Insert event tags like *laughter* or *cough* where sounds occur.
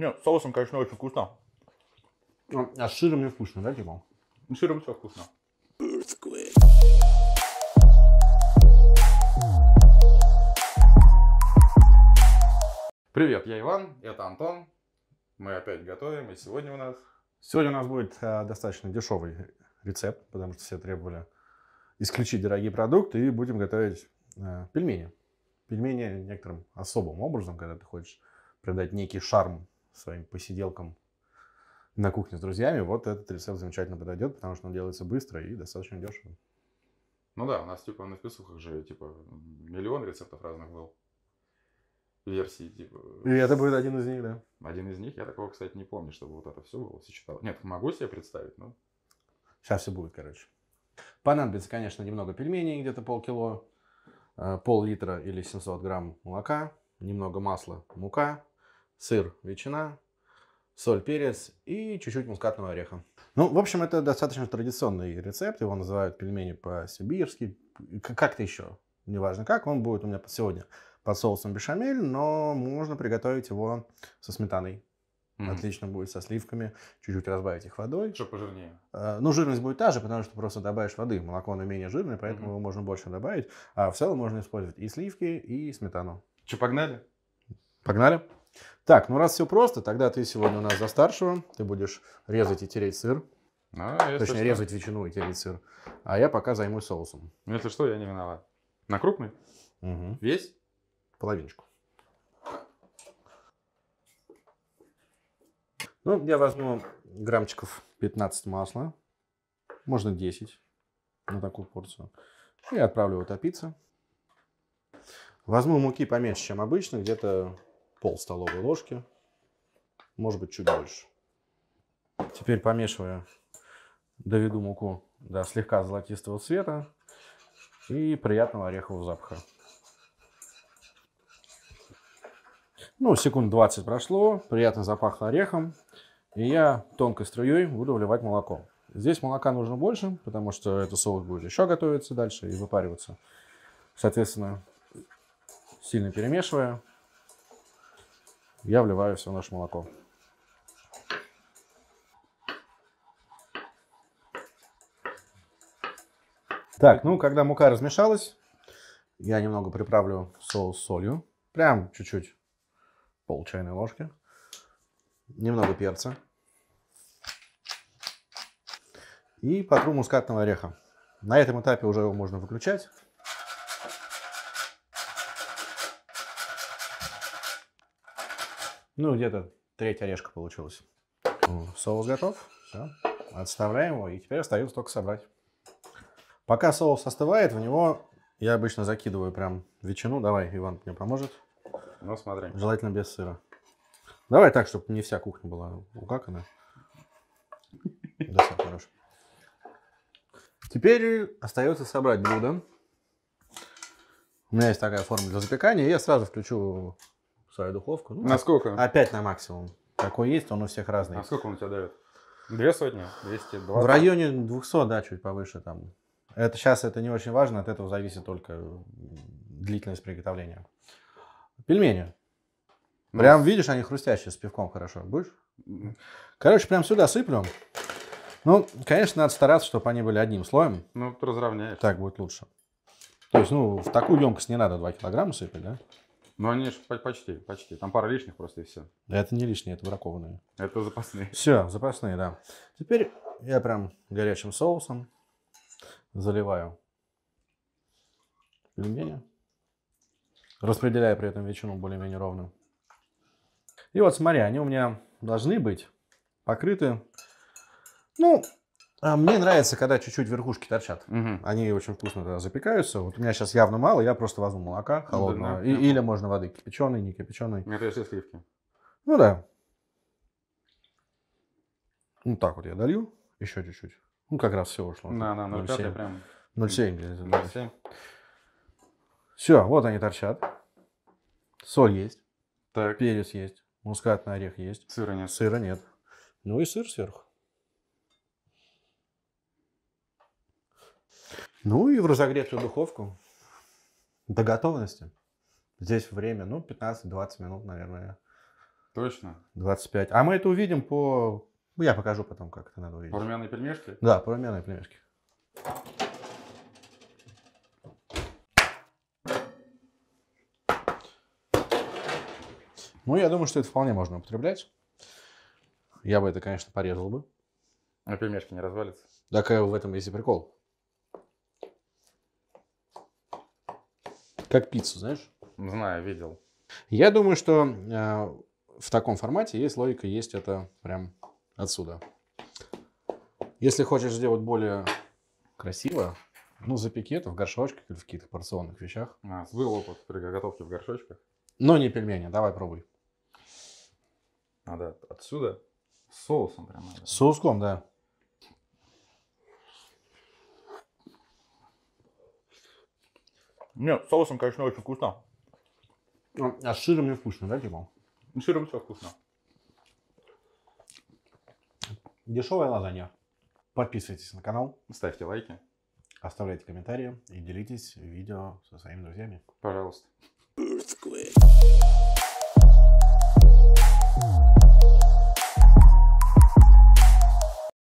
Нет, соусом, конечно, очень вкусно. Ну, а, с сыром не вкусно, да, типа? С сыром все вкусно. Привет, я Иван, это Антон. Мы опять готовим, и сегодня у нас... Сегодня у нас будет э, достаточно дешевый рецепт, потому что все требовали исключить дорогие продукты, и будем готовить э, пельмени. Пельмени некоторым особым образом, когда ты хочешь придать некий шарм своим посиделкам на кухне с друзьями, вот этот рецепт замечательно подойдет, потому что он делается быстро и достаточно дешево. Ну да, у нас типа на вкусухах же типа миллион рецептов разных был. Версии типа. И это будет один из них, да. Один из них. Я такого, кстати, не помню, чтобы вот это все было сочеталось. Нет, могу себе представить, но... Сейчас все будет, короче. Понадобится, конечно, немного пельменей, где-то полкило, э, пол-литра или 700 грамм молока, немного масла, мука, сыр, ветчина, соль, перец и чуть-чуть мускатного ореха. Ну, в общем, это достаточно традиционный рецепт. Его называют пельмени по-сибирски, как-то еще. Неважно как, он будет у меня сегодня под соусом бешамель, но можно приготовить его со сметаной. Mm-hmm. Отлично будет со сливками. Чуть-чуть разбавить их водой. Что пожирнее? Э, ну, жирность будет та же, потому что просто добавишь воды. Молоко, оно менее жирное, поэтому mm-hmm. его можно больше добавить. А в целом можно использовать и сливки, и сметану. Че, погнали? Погнали. Так, ну раз все просто, тогда ты сегодня у нас за старшего. Ты будешь резать и тереть сыр. А, Точнее, что. резать ветчину и тереть сыр. А я пока займусь соусом. Ну, если что, я не виноват. На крупный? Угу. Весь? Половиночку. Ну, я возьму граммчиков 15 масла. Можно 10 на такую порцию. И отправлю его топиться. Возьму муки поменьше, чем обычно, где-то пол столовой ложки, может быть, чуть больше. Теперь помешивая, доведу муку до слегка золотистого цвета и приятного орехового запаха. Ну, секунд 20 прошло, приятно запахло орехом, и я тонкой струей буду вливать молоко. Здесь молока нужно больше, потому что этот соус будет еще готовиться дальше и выпариваться. Соответственно, сильно перемешивая, я вливаю все наше молоко. Так, ну, когда мука размешалась, я немного приправлю соус солью. Прям чуть-чуть, пол чайной ложки. Немного перца. И потру мускатного ореха. На этом этапе уже его можно выключать. Ну, где-то треть орешка получилась. Соус готов. Все. Отставляем его. И теперь остается только собрать. Пока соус остывает, в него я обычно закидываю прям ветчину. Давай, Иван мне поможет. Ну, смотри. Желательно без сыра. Давай так, чтобы не вся кухня была укакана. Да, все, хорош. Теперь остается собрать блюдо. У меня есть такая форма для запекания. Я сразу включу свою духовку. Ну, Насколько? Опять на максимум. Какой есть, он у всех разный. А сколько он у тебя дает? Две сотни? 220? В районе 200, да, чуть повыше там. Это сейчас это не очень важно, от этого зависит только длительность приготовления. Пельмени. Ну, прям видишь, они хрустящие, с пивком хорошо. Будешь? Короче, прям сюда сыплю. Ну, конечно, надо стараться, чтобы они были одним слоем. Ну, разровняешь. Так будет лучше. То есть, ну, в такую емкость не надо 2 килограмма сыпать, да? Ну, они же почти, почти. Там пара лишних просто и все. Да это не лишние, это бракованные. Это запасные. *laughs* Все, запасные, да. Теперь я прям горячим соусом заливаю пельмени, распределяя при этом ветчину более-менее ровно. И вот смотри, они у меня должны быть покрыты, ну, а, мне нравится, когда чуть-чуть верхушки торчат. Угу. Они очень вкусно тогда запекаются. Вот у меня сейчас явно мало, я просто возьму молока холодного. Да, да, да. Ну, или можно воды кипяченой, не кипяченой. Это если сливки. Ну да. Ну так вот я долью. Еще чуть-чуть. Ну как раз все ушло. Да, да, 0,5 прям. 0,7. 0,7. Все, вот они торчат. Соль есть. Так. Перец есть. Мускатный орех есть. Сыра нет. Сыра нет. Ну и сыр сверху. Ну и в разогретую духовку до готовности. Здесь время, ну, 15-20 минут, наверное. Точно? 25. А мы это увидим по... Ну, я покажу потом, как это надо увидеть. По румяной пельмешке? Да, по румяной пельмешке. Ну, я думаю, что это вполне можно употреблять. Я бы это, конечно, порезал бы. А пельмешки не развалится? Так э, в этом есть и прикол. Как пиццу, знаешь? Знаю, видел. Я думаю, что э, в таком формате есть логика, есть это прям отсюда. Если хочешь сделать более красиво, ну, запеки это в горшочках или в каких-то порционных вещах. А, был опыт приготовки в горшочках? Но не пельмени, давай пробуй. Надо отсюда соусом прям. Надо. Соуском, да. Нет, соусом, конечно, очень вкусно. Ну, а с сыром не вкусно, да, Дима? Типа? С сыром все вкусно. Дешевая лазанья. Подписывайтесь на канал. Ставьте лайки. Оставляйте комментарии и делитесь видео со своими друзьями. Пожалуйста. Earthquake.